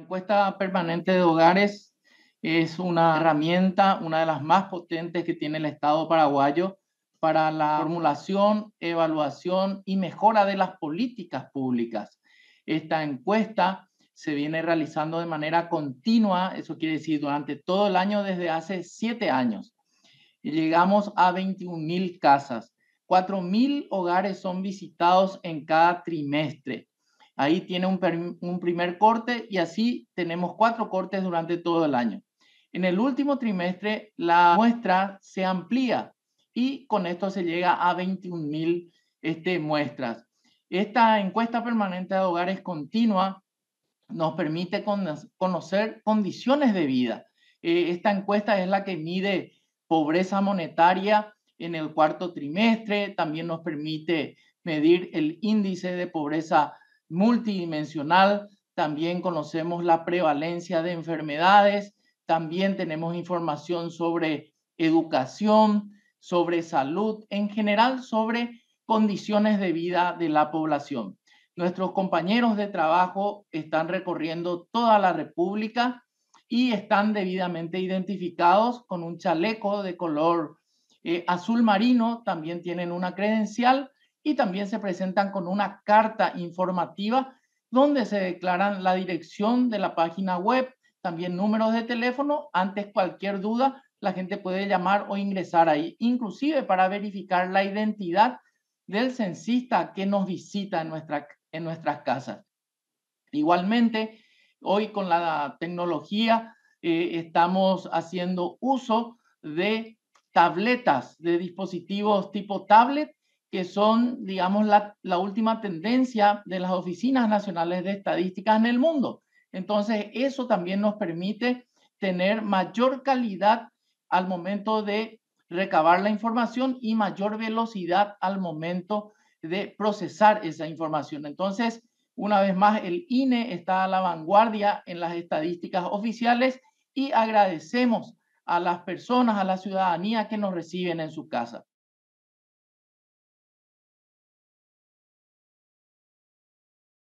encuesta permanente de hogares es una herramienta, una de las más potentes que tiene el Estado paraguayo para la formulación, evaluación y mejora de las políticas públicas. Esta encuesta se viene realizando de manera continua, eso quiere decir durante todo el año desde hace siete años. llegamos a 21.000 casas. 4.000 hogares son visitados en cada trimestre. Ahí tiene un, primer corte y así tenemos cuatro cortes durante todo el año. En el último trimestre, la muestra se amplía y con esto se llega a 21.000 este, muestras. Esta encuesta permanente de hogares continua nos permite conocer condiciones de vida. Eh, esta encuesta es la que mide pobreza monetaria en el cuarto trimestre, también nos permite medir el índice de pobreza multidimensional, también conocemos la prevalencia de enfermedades, también tenemos información sobre educación, sobre salud, en general sobre condiciones de vida de la población. Nuestros compañeros de trabajo están recorriendo toda la República y están debidamente identificados con un chaleco de color eh, azul marino, también tienen una credencial y también se presentan con una carta informativa donde se declaran la dirección de la página web, también números de teléfono. Antes cualquier duda, la gente puede llamar o ingresar ahí, inclusive para verificar la identidad del censista que nos visita en, nuestra, en nuestras casas. Igualmente, hoy con la tecnología eh, estamos haciendo uso de tabletas, de dispositivos tipo tablet que son, digamos, la, última tendencia de las oficinas nacionales de estadísticas en el mundo. Entonces, eso también nos permite tener mayor calidad al momento de recabar la información y mayor velocidad al momento de procesar esa información. Entonces, una vez más, el INE está a la vanguardia en las estadísticas oficiales y agradecemos a las personas, a la ciudadanía que nos reciben en su casa.